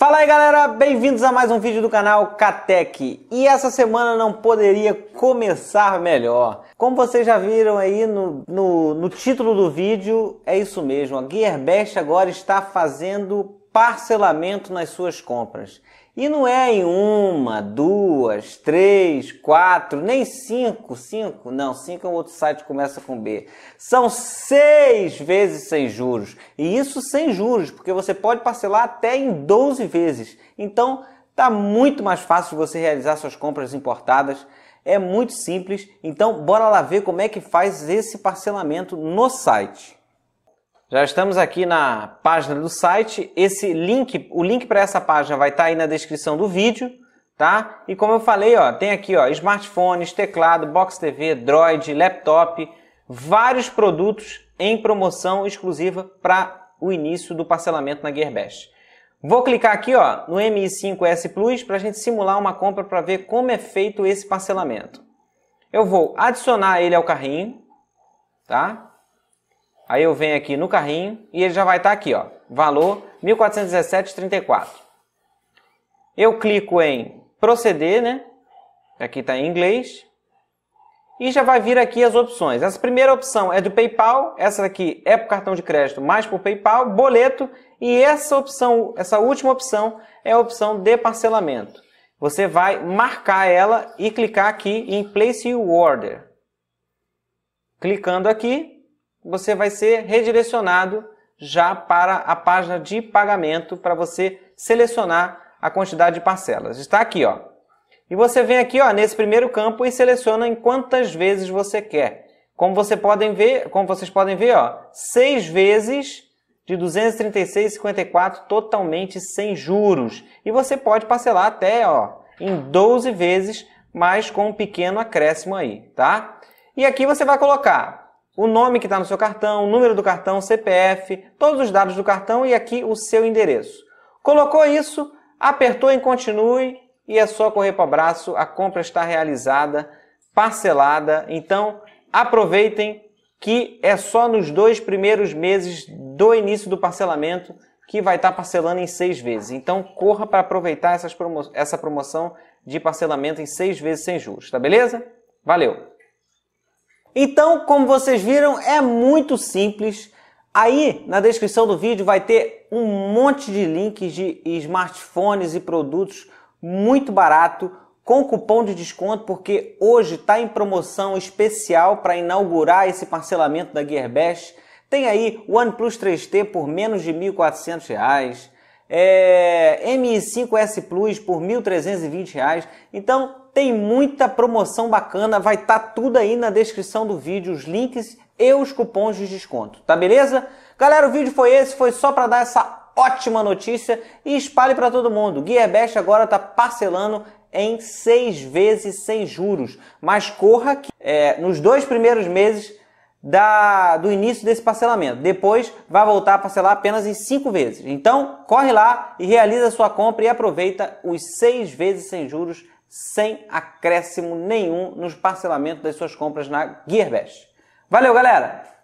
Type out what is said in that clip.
Fala aí galera, bem-vindos a mais um vídeo do canal Catec. E essa semana não poderia começar melhor. Como vocês já viram aí no, no, no título do vídeo, é isso mesmo, a Gearbest agora está fazendo parcelamento nas suas compras. E não é em uma, duas, três, quatro, nem cinco, cinco, não, cinco é um outro site que começa com B. São seis vezes sem juros. E isso sem juros, porque você pode parcelar até em 12 vezes. Então, tá muito mais fácil você realizar suas compras importadas. É muito simples. Então, bora lá ver como é que faz esse parcelamento no site. Já estamos aqui na página do site. Esse link, o link para essa página vai estar tá aí na descrição do vídeo, tá? E como eu falei, ó, tem aqui, ó, smartphones, teclado, box TV, Droid, laptop, vários produtos em promoção exclusiva para o início do parcelamento na Gearbest. Vou clicar aqui, ó, no MI5S Plus para a gente simular uma compra para ver como é feito esse parcelamento. Eu vou adicionar ele ao carrinho, tá? Aí eu venho aqui no carrinho e ele já vai estar tá aqui, ó, valor 1417,34. Eu clico em proceder, né? Aqui está em inglês. E já vai vir aqui as opções. Essa primeira opção é do PayPal, essa aqui é para cartão de crédito, mais por PayPal, boleto, e essa opção, essa última opção é a opção de parcelamento. Você vai marcar ela e clicar aqui em Place Your Order. Clicando aqui, você vai ser redirecionado já para a página de pagamento para você selecionar a quantidade de parcelas. Está aqui, ó. E você vem aqui, ó, nesse primeiro campo e seleciona em quantas vezes você quer. Como você podem ver, como vocês podem ver, ó, seis vezes de 236,54 totalmente sem juros. E você pode parcelar até, ó, em 12 vezes, mas com um pequeno acréscimo aí, tá? E aqui você vai colocar o nome que está no seu cartão, o número do cartão, CPF, todos os dados do cartão e aqui o seu endereço. Colocou isso, apertou em continue e é só correr para o braço, a compra está realizada, parcelada. Então, aproveitem que é só nos dois primeiros meses do início do parcelamento que vai estar tá parcelando em seis vezes. Então corra para aproveitar promo essa promoção de parcelamento em seis vezes sem juros, tá beleza? Valeu! Então, como vocês viram, é muito simples. Aí, na descrição do vídeo, vai ter um monte de links de smartphones e produtos muito barato com cupom de desconto, porque hoje está em promoção especial para inaugurar esse parcelamento da Gearbest. Tem aí o OnePlus 3T por menos de R$ 1.400 é, 5 s Plus por R$ 1.320. Então tem muita promoção bacana, vai estar tá tudo aí na descrição do vídeo, os links e os cupons de desconto, tá beleza? Galera, o vídeo foi esse, foi só para dar essa ótima notícia e espalhe para todo mundo. Gearbest agora está parcelando em seis vezes sem juros, mas corra que é, nos dois primeiros meses da, do início desse parcelamento. Depois vai voltar a parcelar apenas em cinco vezes. Então, corre lá e realiza a sua compra e aproveita os seis vezes sem juros, sem acréscimo nenhum nos parcelamentos das suas compras na Gearbest. Valeu, galera!